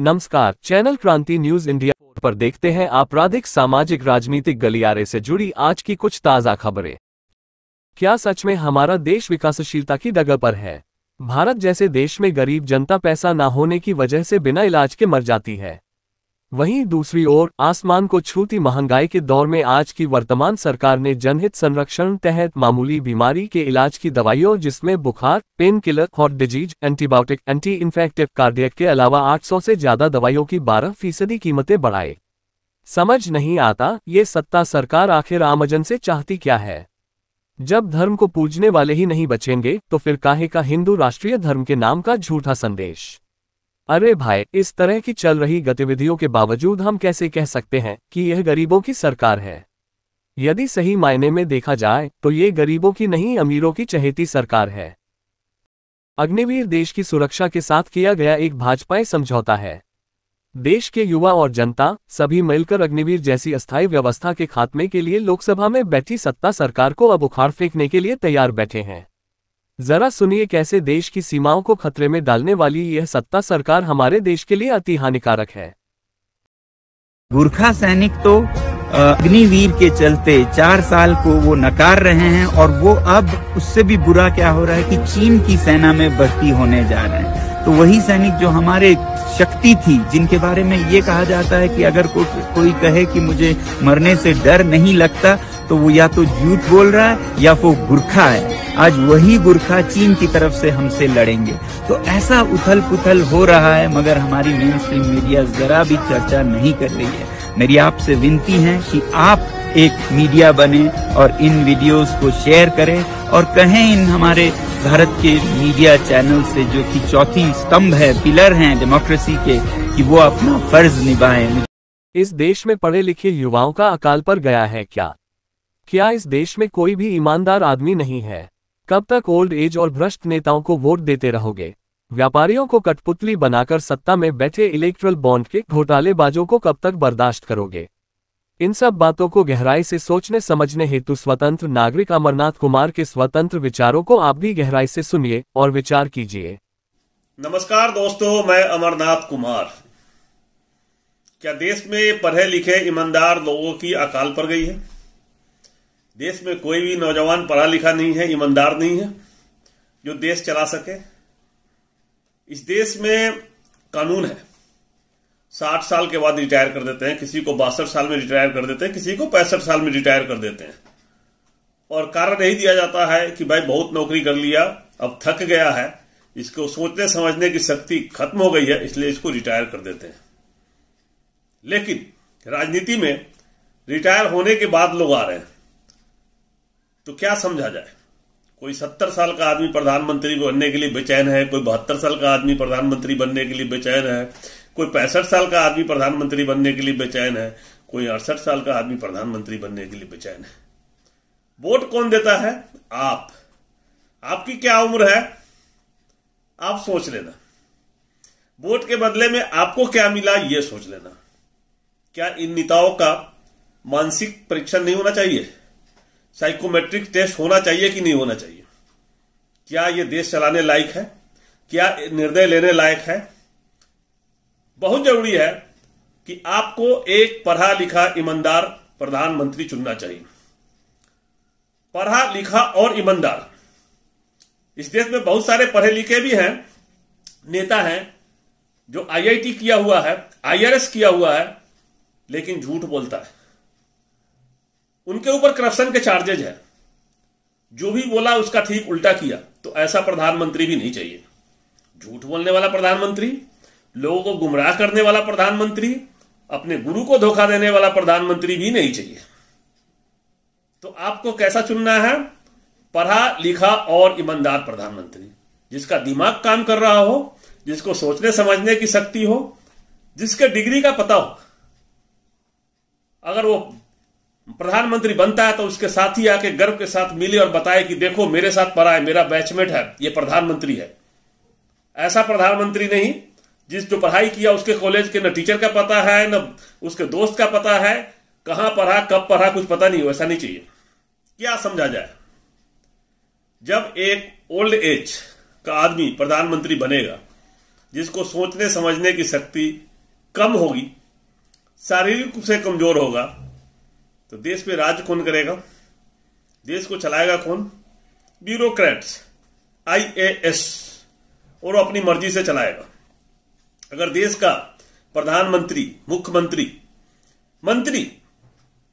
नमस्कार चैनल क्रांति news India पर देखते हैं आपराधिक सामाजिक राजनीतिक गलियारे से जुड़ी आज की कुछ ताज़ा खबरें क्या सच में हमारा देश विकासशीलता की डगर पर है भारत जैसे देश में गरीब जनता पैसा ना होने की वजह से बिना इलाज के मर जाती है वहीं दूसरी ओर आसमान को छूती महंगाई के दौर में आज की वर्तमान सरकार ने जनहित संरक्षण तहत मामूली बीमारी के इलाज की दवाइयों जिसमें बुखार painkiller heart disease antibiotic anti infective cardiac के अलावा 800 से ज्यादा दवाइयों की 12 फीसदी कीमतें बढ़ाए समझ नहीं आता ये सत्ता सरकार आखिर आमजन से चाहती क्या है जब धर्म को पूजने वाले ही नहीं बचेंगे तो फिर काहे का हिंदू राष्ट्रीय धर्म के नाम का झूठा संदेश अरे भाई इस तरह की चल रही गतिविधियों के बावजूद हम कैसे कह सकते हैं कि यह गरीबों की सरकार है यदि सही मायने में देखा जाए तो ये गरीबों की नहीं अमीरों की चहेती सरकार है अग्निवीर देश की सुरक्षा के साथ किया गया एक भाजपा समझौता है देश के युवा और जनता सभी मिलकर अग्निवीर जैसी अस्थायी व्यवस्था के खात्मे के लिए लोकसभा में बैठी सत्ता सरकार को अब उखाड़ फेंकने के लिए तैयार बैठे हैं जरा सुनिए कैसे देश की सीमाओं को खतरे में डालने वाली यह सत्ता सरकार हमारे देश के लिए अति हानिकारक है गुरखा सैनिक तो अग्निवीर के चलते चार साल को वो नकार रहे हैं और वो अब उससे भी बुरा क्या हो रहा है कि चीन की सेना में भर्ती होने जा रहे हैं तो वही सैनिक जो हमारे शक्ति थी जिनके बारे में ये कहा जाता है कि अगर को, कोई कहे कि मुझे मरने से डर नहीं लगता तो वो या तो झूठ बोल रहा है या वो गुरखा है आज वही गुरखा चीन की तरफ से हमसे लड़ेंगे तो ऐसा उथल पुथल हो रहा है मगर हमारी मेन स्ट्रीम मीडिया जरा भी चर्चा नहीं कर रही है मेरी आपसे विनती है कि आप एक मीडिया बने और इन वीडियोस को शेयर करें और कहें इन हमारे भारत के मीडिया चैनल से जो कि चौथी स्तंभ है पिलर हैं डेमोक्रेसी के कि वो अपना फर्ज निभाएं इस देश में पढ़े लिखे युवाओं का अकाल पर गया है क्या क्या इस देश में कोई भी ईमानदार आदमी नहीं है कब तक ओल्ड एज और भ्रष्ट नेताओं को वोट देते रहोगे व्यापारियों को कठपुतली बनाकर सत्ता में बैठे इलेक्ट्रल बॉन्ड के घोटालेबाजों को कब तक बर्दाश्त करोगे इन सब बातों को गहराई से सोचने समझने हेतु स्वतंत्र नागरिक अमरनाथ कुमार के स्वतंत्र विचारों को आप भी गहराई से सुनिए और विचार कीजिए नमस्कार दोस्तों मैं अमरनाथ कुमार क्या देश में पढ़े लिखे ईमानदार लोगों की अकाल पर गई है देश में कोई भी नौजवान पढ़ा लिखा नहीं है ईमानदार नहीं है जो देश चला सके इस देश में कानून है साठ साल के बाद रिटायर कर देते हैं किसी को बासठ साल में रिटायर कर देते हैं किसी को पैंसठ साल में रिटायर कर देते हैं और कारण यही दिया जाता है कि भाई बहुत नौकरी कर लिया अब थक गया है इसको सोचने समझने की शक्ति खत्म हो गई है इसलिए इसको रिटायर कर देते हैं लेकिन राजनीति में रिटायर होने के बाद लोग आ रहे हैं तो क्या समझा जाए कोई सत्तर साल का आदमी प्रधानमंत्री बनने के लिए बेचैन है कोई बहत्तर साल का आदमी प्रधानमंत्री बनने के लिए बेचैन है कोई पैंसठ साल का आदमी प्रधानमंत्री बनने के लिए बेचैन है कोई अड़सठ साल का आदमी प्रधानमंत्री बनने के लिए बेचैन है वोट कौन देता है आप आपकी क्या उम्र है आप सोच लेना वोट के बदले में आपको क्या मिला यह सोच लेना क्या इन नेताओं का मानसिक परीक्षण नहीं होना चाहिए साइकोमेट्रिक टेस्ट होना चाहिए कि नहीं होना चाहिए क्या ये देश चलाने लायक है क्या निर्णय लेने लायक है बहुत जरूरी है कि आपको एक पढ़ा लिखा ईमानदार प्रधानमंत्री चुनना चाहिए पढ़ा लिखा और ईमानदार इस देश में बहुत सारे पढ़े लिखे भी हैं नेता हैं जो आईआईटी किया हुआ है आईआरएस किया हुआ है लेकिन झूठ बोलता है उनके ऊपर करप्शन के चार्जेज है जो भी बोला उसका ठीक उल्टा किया तो ऐसा प्रधानमंत्री भी नहीं चाहिए झूठ बोलने वाला प्रधानमंत्री लोगों को गुमराह करने वाला प्रधानमंत्री अपने गुरु को धोखा देने वाला प्रधानमंत्री भी नहीं चाहिए तो आपको कैसा चुनना है पढ़ा लिखा और ईमानदार प्रधानमंत्री जिसका दिमाग काम कर रहा हो जिसको सोचने समझने की शक्ति हो जिसके डिग्री का पता हो अगर वो प्रधानमंत्री बनता है तो उसके साथ ही आके गर्व के साथ मिले और बताए कि देखो मेरे साथ पढ़ा है मेरा बैचमेट है ये प्रधानमंत्री है ऐसा प्रधानमंत्री नहीं जिस जो पढ़ाई किया उसके कॉलेज के न टीचर का पता है न उसके दोस्त का पता है कहां पढ़ा कब पढ़ा कुछ पता नहीं हो ऐसा नहीं चाहिए क्या समझा जाए जब एक ओल्ड एज का आदमी प्रधानमंत्री बनेगा जिसको सोचने समझने की शक्ति कम होगी शारीरिक रूप से कमजोर होगा तो देश में राज कौन करेगा देश को चलाएगा कौन ब्यूरोक्रेट्स आईएएस और अपनी मर्जी से चलाएगा अगर देश का प्रधानमंत्री मुख्यमंत्री मंत्री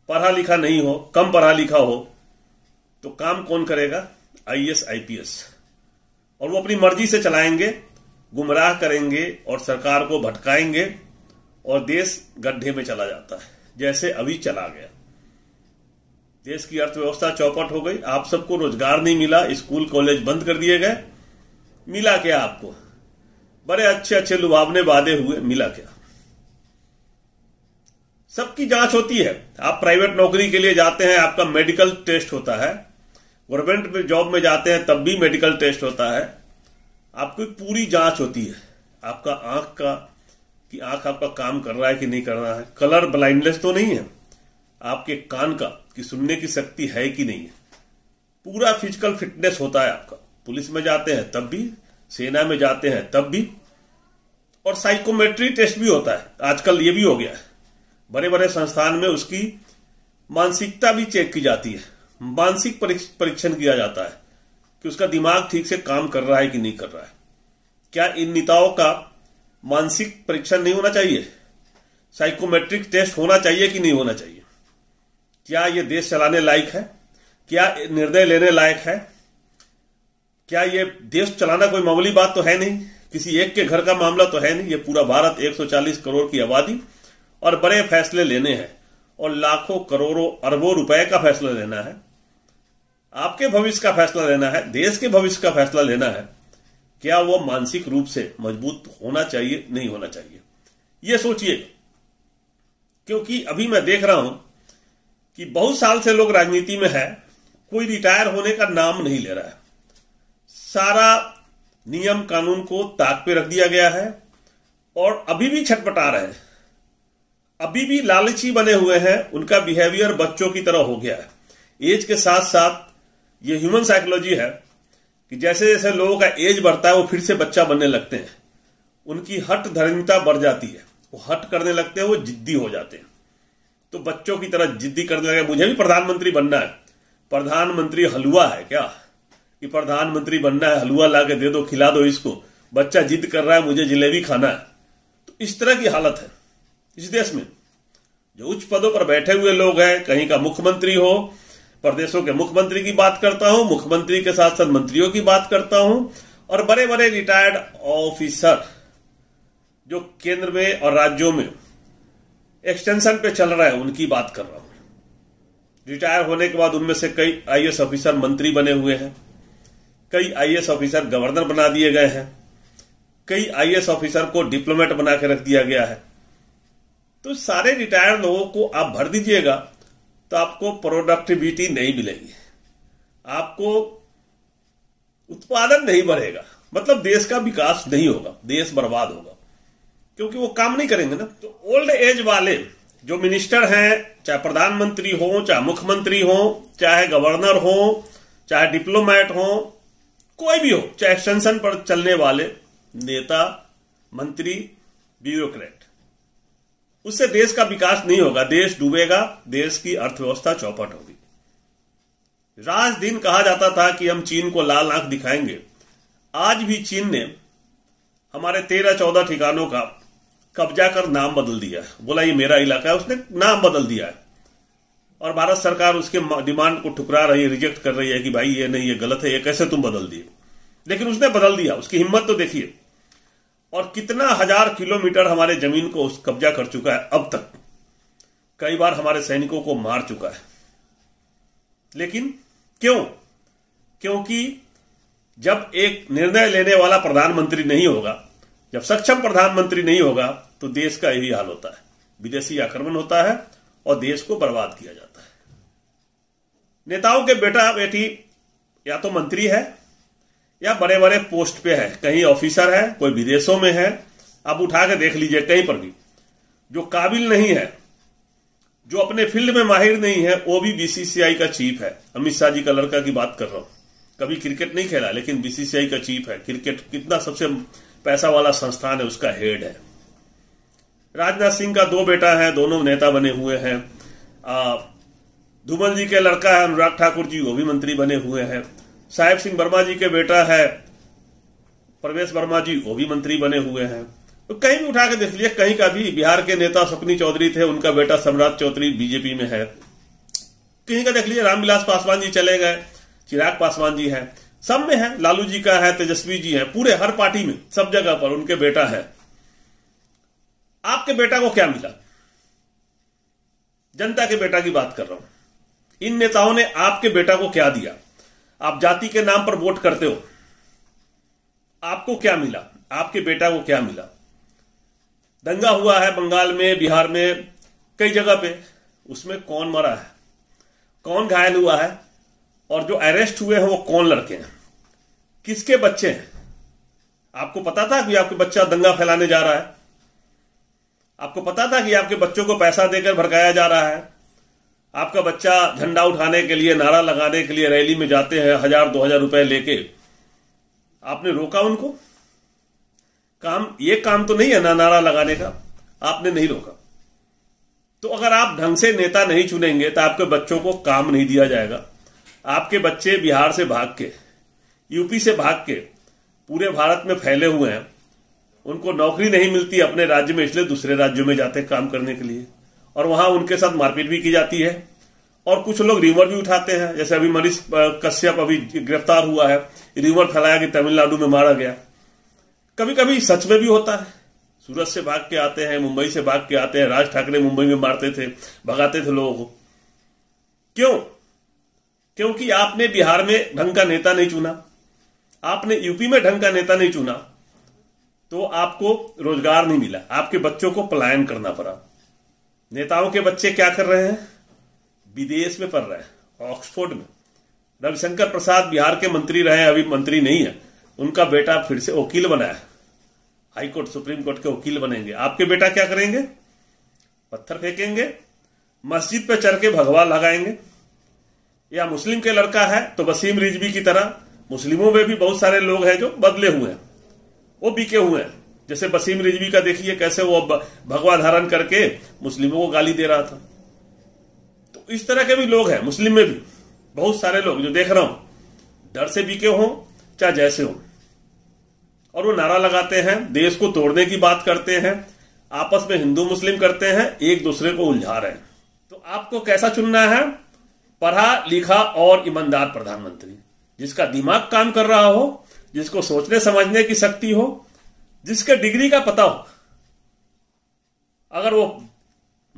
पढ़ा लिखा नहीं हो कम पढ़ा लिखा हो तो काम कौन करेगा आईएएस आईपीएस और वो अपनी मर्जी से चलाएंगे गुमराह करेंगे और सरकार को भटकाएंगे और देश गड्ढे में चला जाता है जैसे अभी चला गया देश की अर्थव्यवस्था चौपट हो गई आप सबको रोजगार नहीं मिला स्कूल कॉलेज बंद कर दिए गए मिला क्या आपको बड़े अच्छे अच्छे लुभावने वादे हुए मिला क्या सबकी जांच होती है आप प्राइवेट नौकरी के लिए जाते हैं आपका मेडिकल टेस्ट होता है गवर्नमेंट में जॉब में जाते हैं तब भी मेडिकल टेस्ट होता है आपकी पूरी जांच होती है आपका आंख का कि आंख आपका काम कर रहा है कि नहीं कर रहा है कलर ब्लाइंडनेस तो नहीं है आपके कान का कि सुनने की शक्ति है कि नहीं है पूरा फिजिकल फिटनेस होता है आपका पुलिस में जाते हैं तब भी सेना में जाते हैं तब भी और साइकोमेट्री टेस्ट भी होता है आजकल ये भी हो गया है बड़े बड़े संस्थान में उसकी मानसिकता भी चेक की जाती है मानसिक परीक्षण किया जाता है कि उसका दिमाग ठीक से काम कर रहा है कि नहीं कर रहा है क्या इन नेताओं का मानसिक परीक्षण नहीं होना चाहिए साइकोमेट्रिक टेस्ट होना चाहिए कि नहीं होना चाहिए क्या ये देश चलाने लायक है क्या निर्णय लेने लायक है क्या ये देश चलाना कोई मामूली बात तो है नहीं किसी एक के घर का मामला तो है नहीं ये पूरा भारत 140 करोड़ की आबादी और बड़े फैसले लेने हैं और लाखों करोड़ों अरबों रुपए का फैसला लेना है आपके भविष्य का फैसला लेना है देश के भविष्य का फैसला लेना है क्या वो मानसिक रूप से मजबूत होना चाहिए नहीं होना चाहिए यह सोचिए क्योंकि अभी मैं देख रहा हूं कि बहुत साल से लोग राजनीति में है कोई रिटायर होने का नाम नहीं ले रहा है सारा नियम कानून को ताक पे रख दिया गया है और अभी भी छटपटा रहे हैं अभी भी लालची बने हुए हैं उनका बिहेवियर बच्चों की तरह हो गया है एज के साथ साथ ये ह्यूमन साइकोलॉजी है कि जैसे जैसे लोगों का एज बढ़ता है वो फिर से बच्चा बनने लगते हैं उनकी हट धर्मिता बढ़ जाती है वो हट करने लगते हैं वो जिद्दी हो जाते हैं तो बच्चों की तरह जिद्दी करने लगे मुझे भी प्रधानमंत्री बनना है प्रधानमंत्री हलवा है क्या कि प्रधानमंत्री बनना है हलवा ला के दे दो खिला दो इसको बच्चा जिद कर रहा है मुझे जिलेबी खाना है तो इस तरह की हालत है इस देश में जो उच्च पदों पर बैठे हुए लोग हैं कहीं का मुख्यमंत्री हो प्रदेशों के मुख्यमंत्री की बात करता हूं मुख्यमंत्री के साथ साथ मंत्रियों की बात करता हूं और बड़े बड़े रिटायर्ड ऑफिसर जो केंद्र में और राज्यों में एक्सटेंशन पे चल रहा है उनकी बात कर रहा हूं रिटायर होने के बाद उनमें से कई आईएएस ऑफिसर मंत्री बने हुए हैं कई आईएएस ऑफिसर गवर्नर बना दिए गए हैं कई आईएएस ऑफिसर को डिप्लोमेट बना के रख दिया गया है तो सारे रिटायर लोगों को आप भर दीजिएगा तो आपको प्रोडक्टिविटी नहीं मिलेगी आपको उत्पादन नहीं बढ़ेगा मतलब देश का विकास नहीं होगा देश बर्बाद होगा क्योंकि वो काम नहीं करेंगे ना तो ओल्ड एज वाले जो मिनिस्टर हैं चाहे प्रधानमंत्री हो चाहे मुख्यमंत्री हो चाहे गवर्नर हो चाहे डिप्लोमेट हो कोई भी हो चाहे एक्सटेंशन पर चलने वाले नेता मंत्री ब्यूरोक्रेट उससे देश का विकास नहीं होगा देश डूबेगा देश की अर्थव्यवस्था चौपट होगी राज दिन कहा जाता था कि हम चीन को लाल आंख दिखाएंगे आज भी चीन ने हमारे तेरह चौदह ठिकानों का कब्जा कर नाम बदल दिया बोला ये मेरा इलाका है उसने नाम बदल दिया है और भारत सरकार उसके डिमांड को ठुकरा रही है रिजेक्ट कर रही है कि भाई ये नहीं ये गलत है ये कैसे तुम बदल दिए लेकिन उसने बदल दिया उसकी हिम्मत तो देखिए और कितना हजार किलोमीटर हमारे जमीन को उस कब्जा कर चुका है अब तक कई बार हमारे सैनिकों को मार चुका है लेकिन क्यों क्योंकि जब एक निर्णय लेने वाला प्रधानमंत्री नहीं होगा जब सक्षम प्रधानमंत्री नहीं होगा तो देश का यही हाल होता है विदेशी आक्रमण होता है और देश को बर्बाद किया जाता है नेताओं के बेटा बेटी या तो मंत्री है या बड़े बड़े पोस्ट पे है कहीं ऑफिसर है कोई विदेशों में है आप उठा के देख लीजिए कहीं पर भी जो काबिल नहीं है जो अपने फील्ड में माहिर नहीं है वो भी बीसीसीआई का चीफ है अमित शाह जी का लड़का की बात कर रहा हूं कभी क्रिकेट नहीं खेला लेकिन बीसीसीआई का चीफ है क्रिकेट कितना सबसे पैसा वाला संस्थान है उसका हेड है राजनाथ सिंह का दो बेटा है दोनों नेता बने हुए हैं धूमल जी के लड़का है अनुराग ठाकुर जी वो भी मंत्री बने हुए हैं साहेब सिंह वर्मा जी के बेटा है प्रवेश वर्मा जी वो भी मंत्री बने हुए हैं तो कहीं भी उठा के देख लिया कहीं का भी बिहार के नेता सपनी चौधरी थे उनका बेटा सम्राट चौधरी बीजेपी में है कहीं का देख लिया रामविलास पासवान जी चले गए चिराग पासवान जी हैं सब में है लालू जी का है तेजस्वी जी है पूरे हर पार्टी में सब जगह पर उनके बेटा है आपके बेटा को क्या मिला जनता के बेटा की बात कर रहा हूं इन नेताओं ने आपके बेटा को क्या दिया आप जाति के नाम पर वोट करते हो आपको क्या मिला आपके बेटा को क्या मिला दंगा हुआ है बंगाल में बिहार में कई जगह पे उसमें कौन मरा है कौन घायल हुआ है और जो अरेस्ट हुए हैं वो कौन लड़के हैं किसके बच्चे हैं आपको पता था कि आपके बच्चा दंगा फैलाने जा रहा है आपको पता था कि आपके बच्चों को पैसा देकर भड़काया जा रहा है आपका बच्चा झंडा उठाने के लिए नारा लगाने के लिए रैली में जाते हैं हजार दो हजार रुपए लेके आपने रोका उनको काम ये काम तो नहीं है ना नारा लगाने का आपने नहीं रोका तो अगर आप ढंग से नेता नहीं चुनेंगे तो आपके बच्चों को काम नहीं दिया जाएगा आपके बच्चे बिहार से भाग के यूपी से भाग के पूरे भारत में फैले हुए हैं उनको नौकरी नहीं मिलती अपने राज्य में इसलिए दूसरे राज्यों में जाते काम करने के लिए और वहां उनके साथ मारपीट भी की जाती है और कुछ लोग रिवर भी उठाते हैं जैसे अभी मनीष कश्यप अभी गिरफ्तार हुआ है रिवर फैलाया कि तमिलनाडु में मारा गया कभी कभी सच में भी होता है सूरत से भाग के आते हैं मुंबई से भाग के आते हैं राज ठाकरे मुंबई में मारते थे भगाते थे लोगों को क्यों क्योंकि आपने बिहार में ढंग का नेता नहीं चुना आपने यूपी में ढंग का नेता नहीं चुना तो आपको रोजगार नहीं मिला आपके बच्चों को पलायन करना पड़ा नेताओं के बच्चे क्या कर रहे हैं विदेश में पढ़ रहे हैं ऑक्सफोर्ड में रविशंकर प्रसाद बिहार के मंत्री रहे अभी मंत्री नहीं है उनका बेटा फिर से वकील बना है हाईकोर्ट सुप्रीम कोर्ट के वकील बनेंगे आपके बेटा क्या करेंगे पत्थर फेंकेंगे मस्जिद पर चढ़ के भगवान लगाएंगे या मुस्लिम के लड़का है तो वसीम रिजवी की तरह मुस्लिमों में भी बहुत सारे लोग हैं जो बदले हुए हैं वो बिके हुए हैं जैसे वसीम रिजवी का देखिए कैसे वो भगवा धारण करके मुस्लिमों को गाली दे रहा था तो इस तरह के भी लोग हैं मुस्लिम में भी बहुत सारे लोग जो देख रहा हूं डर से बिके हों चाहे जैसे हों और वो नारा लगाते हैं देश को तोड़ने की बात करते हैं आपस में हिंदू मुस्लिम करते हैं एक दूसरे को उलझा रहे हैं तो आपको कैसा चुनना है पढ़ा लिखा और ईमानदार प्रधानमंत्री जिसका दिमाग काम कर रहा हो जिसको सोचने समझने की शक्ति हो जिसके डिग्री का पता हो अगर वो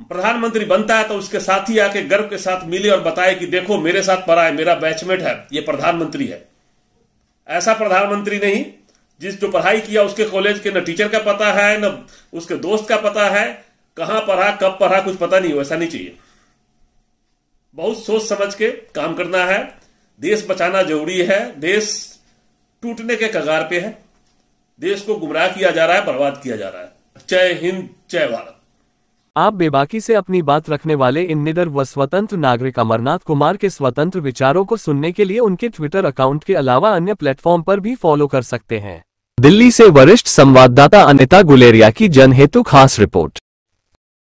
प्रधानमंत्री बनता है तो उसके साथ ही आके गर्व के साथ मिले और बताए कि देखो मेरे साथ पढ़ा है मेरा बैचमेट है ये प्रधानमंत्री है ऐसा प्रधानमंत्री नहीं जिस जो पढ़ाई किया उसके कॉलेज के न टीचर का पता है न उसके दोस्त का पता है कहां पढ़ा कब पढ़ा कुछ पता नहीं हो नहीं चाहिए बहुत सोच समझ के काम करना है देश बचाना जरूरी है देश टूटने के कगार पे है देश को गुमराह किया जा रहा है बर्बाद किया जा रहा है जय हिंद जय भारत आप बेबाकी से अपनी बात रखने वाले इन निडर व स्वतंत्र नागरिक अमरनाथ कुमार के स्वतंत्र विचारों को सुनने के लिए उनके ट्विटर अकाउंट के अलावा अन्य प्लेटफॉर्म पर भी फॉलो कर सकते हैं दिल्ली से वरिष्ठ संवाददाता अनिता गुलेरिया की जनहेतु खास रिपोर्ट